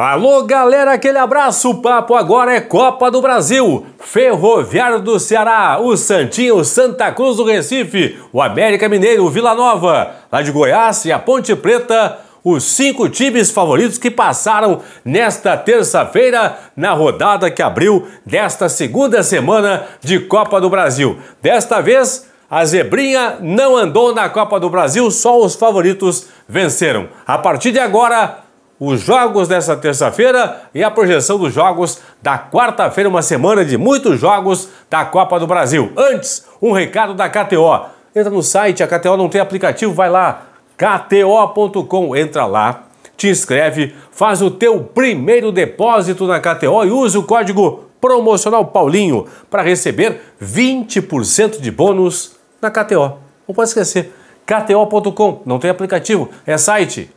Alô, galera, aquele abraço. O papo agora é Copa do Brasil, Ferroviário do Ceará, o Santinho, Santa Cruz do Recife, o América Mineiro, o Vila Nova, lá de Goiás e a Ponte Preta. Os cinco times favoritos que passaram nesta terça-feira na rodada que abriu desta segunda semana de Copa do Brasil. Desta vez, a zebrinha não andou na Copa do Brasil, só os favoritos venceram. A partir de agora, os jogos dessa terça-feira e a projeção dos jogos da quarta-feira, uma semana de muitos jogos da Copa do Brasil. Antes, um recado da KTO. Entra no site, a KTO não tem aplicativo, vai lá, kto.com, entra lá, te inscreve, faz o teu primeiro depósito na KTO e usa o código promocional Paulinho para receber 20% de bônus na KTO. Não pode esquecer, kto.com, não tem aplicativo, é site.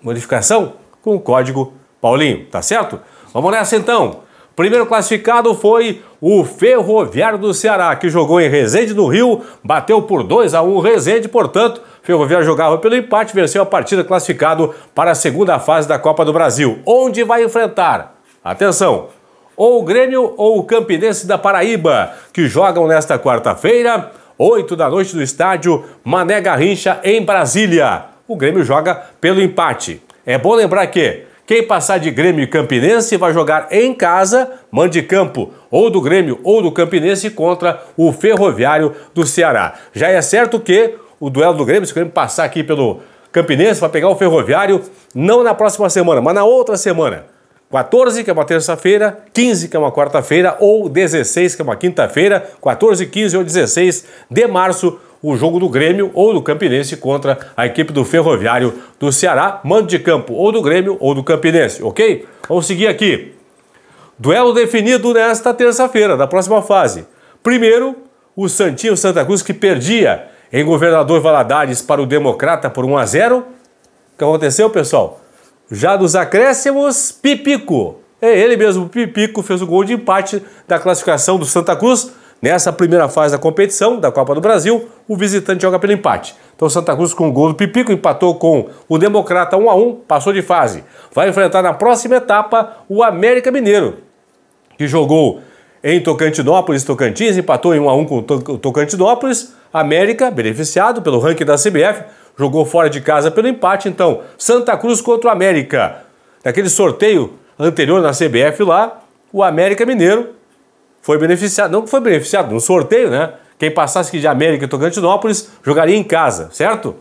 Modificação? com o código Paulinho, tá certo? Vamos nessa então. Primeiro classificado foi o Ferroviário do Ceará, que jogou em Resende do Rio, bateu por 2 a 1 Resende, portanto, Ferroviário jogava pelo empate, venceu a partida classificado para a segunda fase da Copa do Brasil, onde vai enfrentar, atenção, ou o Grêmio ou o Campinense da Paraíba, que jogam nesta quarta-feira, 8 da noite no estádio Mané Garrincha, em Brasília. O Grêmio joga pelo empate. É bom lembrar que quem passar de Grêmio e Campinense vai jogar em casa, mande campo, ou do Grêmio ou do Campinense contra o Ferroviário do Ceará. Já é certo que o duelo do Grêmio, se o Grêmio passar aqui pelo Campinense, vai pegar o Ferroviário não na próxima semana, mas na outra semana. 14, que é uma terça-feira, 15, que é uma quarta-feira, ou 16, que é uma quinta-feira, 14, 15 ou 16 de março, o jogo do Grêmio ou do Campinense contra a equipe do Ferroviário do Ceará, mando de campo ou do Grêmio ou do Campinense, ok? Vamos seguir aqui. Duelo definido nesta terça-feira, da próxima fase. Primeiro, o Santinho Santa Cruz que perdia em Governador Valadares para o Democrata por 1 a 0. O que aconteceu, pessoal? Já dos acréscimos, Pipico. É ele mesmo, Pipico, fez o gol de empate da classificação do Santa Cruz Nessa primeira fase da competição da Copa do Brasil, o visitante joga pelo empate. Então Santa Cruz com o um gol do Pipico empatou com o Democrata 1 a 1, passou de fase. Vai enfrentar na próxima etapa o América Mineiro, que jogou em Tocantinópolis, Tocantins, empatou em 1 a 1 com o Tocantinópolis. América, beneficiado pelo ranking da CBF, jogou fora de casa pelo empate, então Santa Cruz contra o América. Naquele sorteio anterior na CBF lá, o América Mineiro foi beneficiado, não foi beneficiado, no sorteio, né? Quem passasse aqui de América e Tocantinópolis jogaria em casa, certo?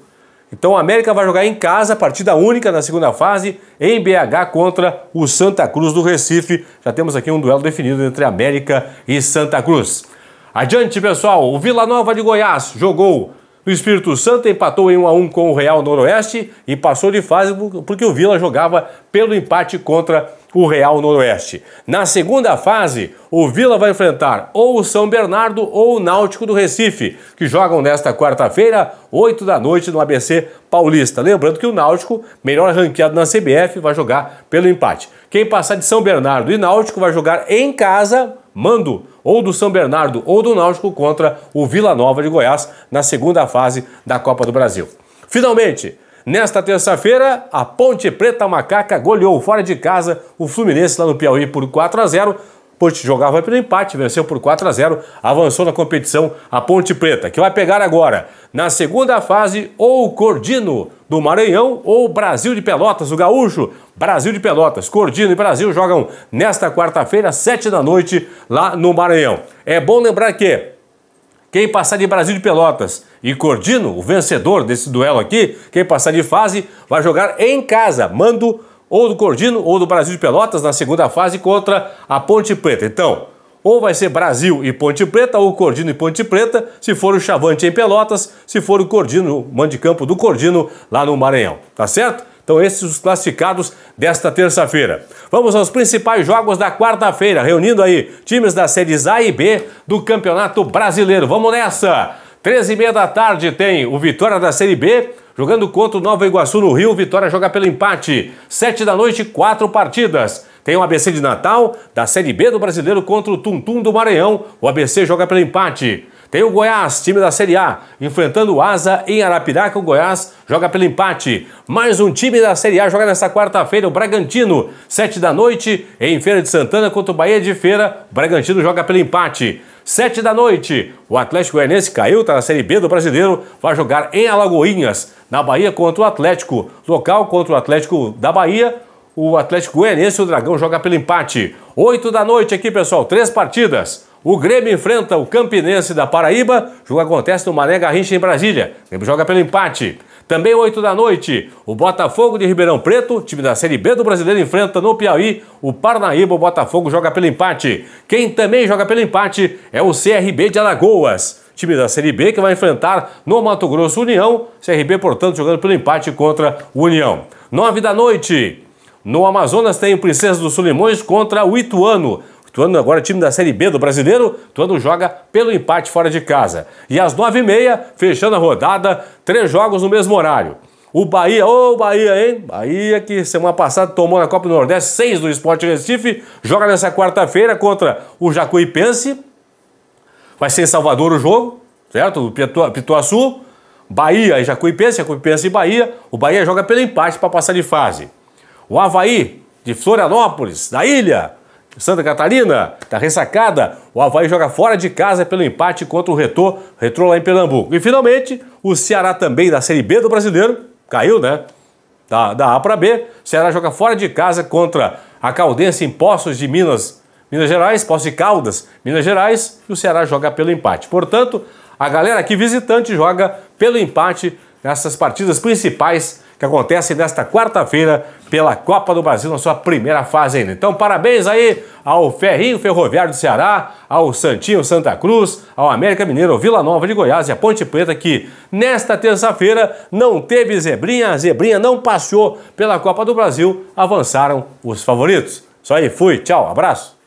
Então a América vai jogar em casa, partida única na segunda fase, em BH contra o Santa Cruz do Recife. Já temos aqui um duelo definido entre América e Santa Cruz. Adiante, pessoal, o Vila Nova de Goiás jogou o Espírito Santo empatou em 1 a 1 com o Real Noroeste e passou de fase porque o Vila jogava pelo empate contra o Real Noroeste. Na segunda fase, o Vila vai enfrentar ou o São Bernardo ou o Náutico do Recife, que jogam nesta quarta-feira, 8 da noite, no ABC Paulista. Lembrando que o Náutico, melhor ranqueado na CBF, vai jogar pelo empate. Quem passar de São Bernardo e Náutico vai jogar em casa Mando ou do São Bernardo ou do Náutico contra o Vila Nova de Goiás na segunda fase da Copa do Brasil. Finalmente, nesta terça-feira, a Ponte Preta Macaca goleou fora de casa o Fluminense lá no Piauí por 4 a 0 Ponte jogava pelo empate, venceu por 4 a 0, avançou na competição a Ponte Preta, que vai pegar agora, na segunda fase, ou o Cordino do Maranhão ou o Brasil de Pelotas, o Gaúcho. Brasil de Pelotas, Cordino e Brasil jogam nesta quarta-feira, 7 da noite, lá no Maranhão. É bom lembrar que quem passar de Brasil de Pelotas e Cordino, o vencedor desse duelo aqui, quem passar de fase, vai jogar em casa, mando ou do Cordino ou do Brasil de Pelotas na segunda fase contra a Ponte Preta. Então, ou vai ser Brasil e Ponte Preta, ou Cordino e Ponte Preta, se for o Chavante em Pelotas, se for o Cordino, o mandicampo do Cordino, lá no Maranhão. Tá certo? Então esses os classificados desta terça-feira. Vamos aos principais jogos da quarta-feira, reunindo aí times da séries A e B do Campeonato Brasileiro. Vamos nessa! 13h30 da tarde tem o Vitória da Série B Jogando contra o Nova Iguaçu no Rio, Vitória joga pelo empate. Sete da noite, quatro partidas. Tem o ABC de Natal, da Série B do Brasileiro contra o Tuntum do Maranhão. O ABC joga pelo empate. Tem o Goiás, time da Série A, enfrentando o Asa em Arapiraca. O Goiás joga pelo empate. Mais um time da Série A joga nesta quarta-feira, o Bragantino. Sete da noite, em Feira de Santana contra o Bahia de Feira. O Bragantino joga pelo empate. Sete da noite, o Atlético Goianiense caiu, está na Série B do Brasileiro, vai jogar em Alagoinhas, na Bahia contra o Atlético. Local contra o Atlético da Bahia, o Atlético Goianiense e o Dragão joga pelo empate. Oito da noite aqui, pessoal, três partidas. O Grêmio enfrenta o Campinense da Paraíba, o jogo acontece no Mané Garrincha em Brasília. O Grêmio joga pelo empate. Também 8 da noite, o Botafogo de Ribeirão Preto, time da Série B do Brasileiro, enfrenta no Piauí o Parnaíba. O Botafogo joga pelo empate. Quem também joga pelo empate é o CRB de Alagoas. Time da Série B que vai enfrentar no Mato Grosso União. CRB, portanto, jogando pelo empate contra o União. 9 da noite, no Amazonas tem o Princesa dos Solimões contra o Ituano. Tuano agora time da Série B do Brasileiro, Tuano joga pelo empate fora de casa. E às nove e meia fechando a rodada, três jogos no mesmo horário. O Bahia, ô oh, Bahia, hein? Bahia que semana passada tomou na Copa do Nordeste seis do Esporte Recife, joga nessa quarta-feira contra o Jacuipense. Vai ser em Salvador o jogo, certo? Do Pituaçu. Bahia e Jacuipense, Jacuipense e Bahia. O Bahia joga pelo empate para passar de fase. O Havaí, de Florianópolis, da ilha, Santa Catarina está ressacada. O Havaí joga fora de casa pelo empate contra o Retrô, Retrô lá em Pernambuco. E finalmente, o Ceará também da Série B do Brasileiro caiu, né? Da, da A para B. O Ceará joga fora de casa contra a Caldense em Poços de Minas, Minas Gerais, Poços de Caldas, Minas Gerais. E o Ceará joga pelo empate. Portanto, a galera aqui visitante joga pelo empate nessas partidas principais que acontece nesta quarta-feira pela Copa do Brasil na sua primeira fase ainda. Então, parabéns aí ao Ferrinho Ferroviário do Ceará, ao Santinho Santa Cruz, ao América Mineiro, ao Vila Nova de Goiás e à Ponte Preta, que nesta terça-feira não teve zebrinha, a zebrinha não passou pela Copa do Brasil, avançaram os favoritos. Só aí, fui, tchau, abraço.